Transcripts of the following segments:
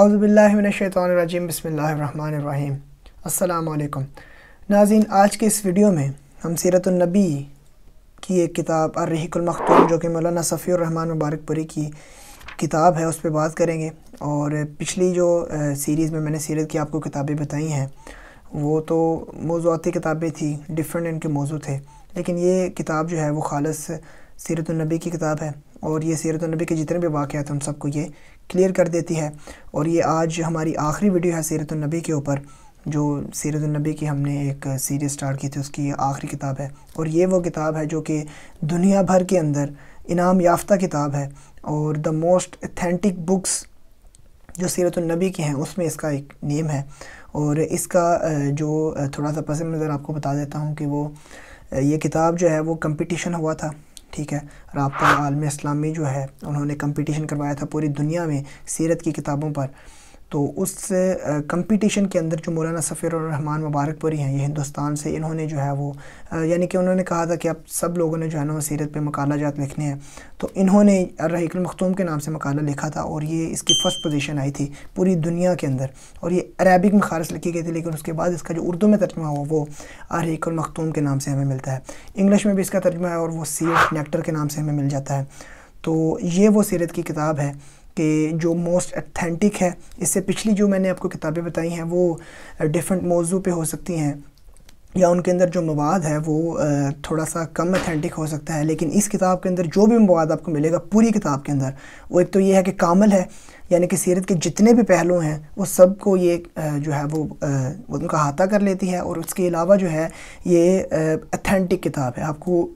अज़बिल्लिमिनशैतरजीम बसमीम अल्लाम नाजिन आज के इस वीडियो में हम सीरतुलनबी की एक किताब अर्रहीकुलमखतूम जो कि मौलाना सफ़ीररहमान मुबारकपुरी की किताब है उस पर बात करेंगे और पिछली जो सीरीज़ में मैंने सीरत की आपको किताबें बताई हैं वो तो मौजूदी किताबें थी डिफरेंट इनके मौजू थे लेकिन ये किताब जो है वो खालस सीरतुलनबी की किताब है और ये सीरतुलनबी के जितने भी वाक़ हैं उन सबको ये क्लियर कर देती है और ये आज हमारी आखिरी वीडियो है सीरतुलनबी के ऊपर जो सीरतुलनबी की हमने एक सीरीज़ स्टार्ट की थी उसकी आखिरी किताब है और ये वो किताब है जो कि दुनिया भर के अंदर इनाम याफ्ता किताब है और द मोस्ट अथेंटिक बुक्स जो सीरतुलनबी की हैं उसमें इसका एक नेम है और इसका जो थोड़ा सा पसंद नज़र आपको बता देता हूँ कि वो ये किताब जो है वो कंपटीशन हुआ था ठीक है रबा आलम इस्लामी जो है उन्होंने कंपटीशन करवाया था पूरी दुनिया में सीरत की किताबों पर तो उस कंपटीशन के अंदर जो मौलाना सफ़ीर और रहमान मुबारकपुरी हैं ये हिंदुस्तान से इन्होंने जो है वो यानी कि उन्होंने कहा था कि अब सब लोगों ने जो है ना सीरत पर मकाला जात लिखने हैं तो इन्होंने रहीकल मखतूम के नाम से मकाला लिखा था और ये इसकी फ़र्स्ट पोजीशन आई थी पूरी दुनिया के अंदर और ये अरबिक में खारिज लिखी गई थी लेकिन उसके बाद इसका जो उर्दू में तर्जमा हुआ वो रहीकल मखतूम के नाम से हमें मिलता है इंग्लिश में भी इसका तर्जमा है और वो सी नेक्टर e के नाम से हमें मिल जाता है तो ये वो सीरत की किताब है कि जो मोस्ट अथेंटिक है इससे पिछली जो मैंने आपको किताबें बताई हैं वो डिफरेंट मौजू पे हो सकती हैं या उनके अंदर जो मवाद है वो थोड़ा सा कम अथेंटिक हो सकता है लेकिन इस किताब के अंदर जो भी मवाद आपको मिलेगा पूरी किताब के अंदर वो एक तो ये है कि कामल है यानी कि सीरत के जितने भी पहलू हैं वो सब को ये जो है वो उनका हाथा कर लेती है और उसके अलावा जो है ये अथेंटिक किताब है आपको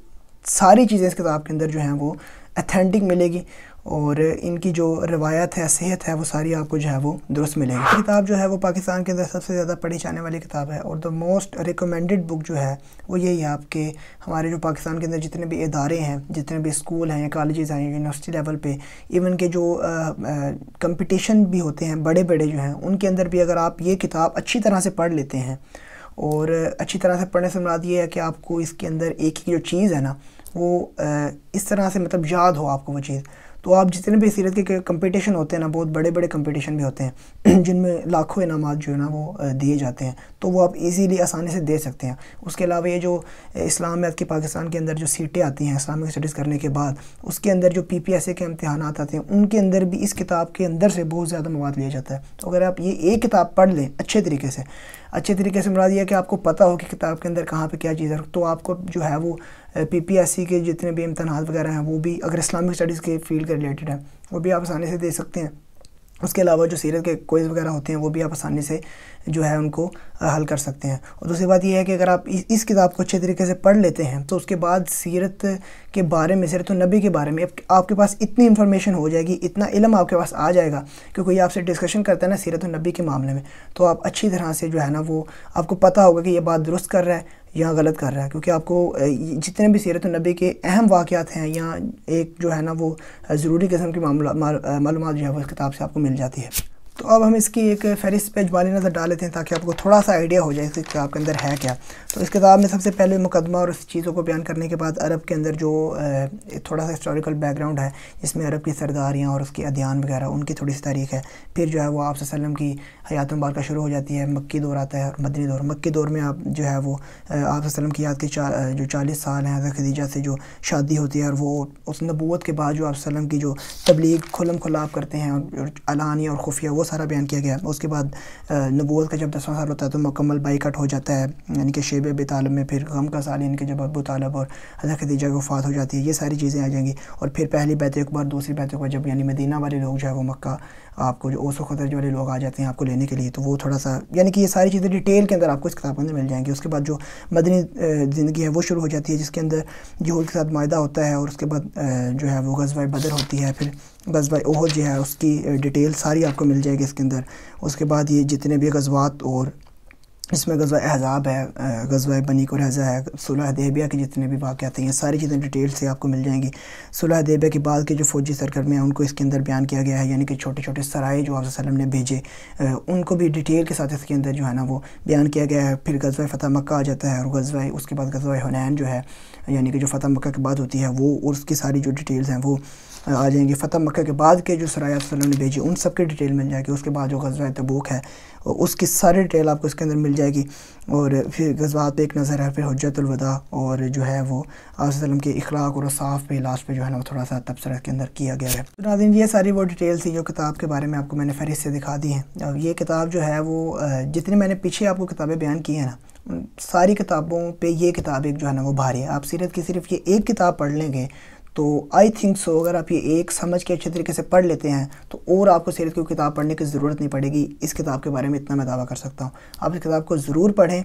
सारी चीज़ें इस किताब के अंदर जो हैं वो अथेंटिक मिलेगी और इनकी जो रवायत है सेहत है वो सारी आपको जो है वो दुरुस्त मिलेगी किताब जो है वो पाकिस्तान के अंदर सबसे ज़्यादा पढ़ी जाने वाली किताब है और द मोस्ट रिकमेंडेड बुक जो है वो यही है आपके हमारे जो पाकिस्तान के अंदर जितने भी इदारे हैं जितने भी स्कूल हैं या कॉलेजेस हैं यूनिवर्सिटी लेवल पर इवन के जो कंपटिशन भी होते हैं बड़े बड़े जो हैं उनके अंदर भी अगर आप ये किताब अच्छी तरह से पढ़ लेते हैं और अच्छी तरह से पढ़ने से मुराद ये है कि आपको इसके अंदर एक ही जो चीज़ है ना वो इस तरह से मतलब याद हो आपको वो चीज़ तो आप जितने भी सीरत के कंपटीशन होते हैं ना बहुत बड़े बड़े कंपटीशन भी होते हैं जिनमें लाखों इनाम जो है ना वो दिए जाते हैं तो वो आप इजीली आसानी से दे सकते हैं उसके अलावा ये जो इस्लाम की पाकिस्तान के अंदर जो सीटें आती हैं इस्लामिक स्टडीज़ करने के बाद उसके अंदर जो पी पी एस के इम्तहान आते हैं उनके अंदर भी इस किताब के अंदर से बहुत ज़्यादा मवाद लिया जाता है तो अगर आप ये एक किताब पढ़ लें अच्छे तरीके से अच्छे तरीके से मुराद यह कि आपको पता हो कि किताब के अंदर कहाँ पर क्या चीज़ है तो आपको जो है वो पी पी एस सी के जितने भी इम्तहान वगैरह हैं वो भी अगर इस्लामिक स्टडीज़ के फील्ड के रिलेटेड हैं वो भी आप आसानी से दे सकते हैं उसके अलावा जो सीरत के कोइज वगैरह होते हैं वो भी आप आसानी से जो है उनको हल कर सकते हैं और दूसरी बात यह है कि अगर आप इस, इस किताब को अच्छे तरीके से पढ़ लेते हैं तो उसके बाद सीरत के बारे में सीरत नबी के बारे में आपके पास इतनी इन्फॉर्मेशन हो जाएगी इतना इलम आपके पास आ जाएगा क्योंकि कोई आपसे डिस्कशन करता है ना सीरत नबी के मामले में तो आप अच्छी तरह से जो है ना वो आपको पता होगा कि ये बात दुरुस्त कर रहा है या गलत कर रहा है क्योंकि आपको जितने भी सीरत नबी के अहम वाक़ात हैं या एक जो है ना वो ज़रूरी किस्म की मालूम जो है वो इस किताब से आपको मिल जाती है तो अब हम इसकी एक फहरिस्त पेज वाली नज़र डाल लेते हैं ताकि आपको थोड़ा सा आइडिया हो जाए इस किताब के अंदर है क्या तो इस किताब में सबसे पहले मुकदमा और उस चीज़ों को बयान करने के बाद अरब के अंदर जो थोड़ा सा हिस्टोरिकल बैकग्राउंड है जिसमें अरब की सरदारियाँ और उसकी अध्ययन वगैरह उनकी थोड़ी सी तारीख है फिर जो है वो आप वसलम की हयात मुबारक शुरू हो जाती है मक्की दौर आता है और मदनी दौर मक्की दौर में आप जो है वो आप वसलम की याद के चा, जो चालीस साल हैं खदीजा से जो शादी होती है और वो उस नबूत के बाद जो आप वसलम की जो तबलीग खुलम खुलाब करते हैं और अलानिया और खुफिया वो सारा बयान किया गया उसके बाद नबूत का जब दसवां साल होता है तो मुकम्मल बाईकट हो जाता है यानी कि शेब बेतालब में फिर गम का साल यानी कि जब अबू तालब और हज़र खदीजा की वफात हो जाती है ये सारी चीज़ें आ जाएंगी और फिर पहली बैत एक दूसरी बैत एक जब यानी मदीना वाले लोग जो है वो मक्का आपको जो ओसो जो वाले लोग आ जाते हैं आपको लेने के लिए तो वो थोड़ा सा यानी कि ये सारी चीज़ें डिटेल के अंदर आपको इस किताब के अंदर मिल जाएंगी उसके बाद जो मदनी ज़िंदगी है वो शुरू हो जाती है जिसके अंदर जहूल के साथ माहा होता है और उसके बाद जो है वो गजवा बदर होती है फिर गजवा ओहो जो है उसकी डिटेल सारी आपको मिल जाएगी इसके अंदर उसके बाद ये जितने भी गजवात और इसमें गज़वा एज़ाब है गज़वा बनी कुरजा है सुलह देबिया के जितने भी वाक़ात हैं ये सारी चीज़ें डिटेल से आपको मिल जाएंगी सुलह देबिया के बाद के जो फ़ौजी सरगर्मी हैं उनको इसके अंदर बयान किया गया है यानी कि छोटे छोटे सराए जो आप वसलम ने भेजे उनको भी डिटेल के साथ इसके अंदर जो है ना वो बयान किया गया है फिर गज़वा फतेह मक्का आ जाता है और गज़वा उसके बाद गज़वा हुनैन जो है यानी कि जो फ़तह मक्का की बात होती है वो उसकी सारी जो डिटेल्स हैं वो आ जाएंगे फ़तह मक्का के बाद के जो सराय वसलम ने भेजी उन सब की डिटेल मिल जाएगी उसके बाद जो गजवा तबूक है उसकी सारी डिटेल आपको इसके अंदर मिल जाएगी और फिर गजवात पे एक नज़र है फिर हजतुलवदा और जो है वो वसलम के अखलाक और साफ़ पे लास्ट पे जो है ना थोड़ा सा तबसरा के अंदर किया गया है तो नाजिन ये सारी वो डिटेल थी जो किताब के बारे में आपको मैंने फहरिस्त से दिखा दी है और ये किताब जो है वो जितनी मैंने पीछे आपको किताबें बयान की हैं ना सारी किताबों पे ये किताब एक जो है ना वो भारी है आप सीरत की सिर्फ ये एक किताब पढ़ लेंगे तो आई थिंक सो अगर आप ये एक समझ के अच्छे तरीके से पढ़ लेते हैं तो और आपको सीरत की किताब पढ़ने की ज़रूरत नहीं पड़ेगी इस किताब के बारे में इतना मैं दावा कर सकता हूँ आप इस किताब को ज़रूर पढ़ें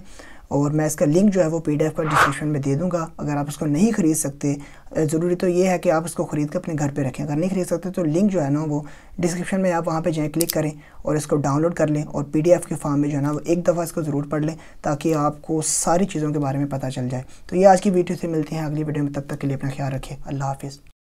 और मैं इसका लिंक जो है वो पी का डिस्क्रिप्शन में दे दूँगा अगर आप इसको नहीं ख़रीद सकते ज़रूरी तो ये है कि आप इसको ख़रीद कर अपने घर पे रखें अगर नहीं ख़रीद सकते तो लिंक जो है ना वो डिस्क्रिप्शन में आप वहाँ पे जाएँ क्लिक करें और इसको डाउनलोड कर लें और पी के फॉर्म में जो है ना वो एक दफ़ा इसको ज़रूर पढ़ लें ताकि आपको सारी चीज़ों के बारे में पता चल जाए तो ये आज की वीडियो से मिलते हैं अगली वीडियो में तब तक के लिए अपना ख्याल रखें अल्लाह हाफिज़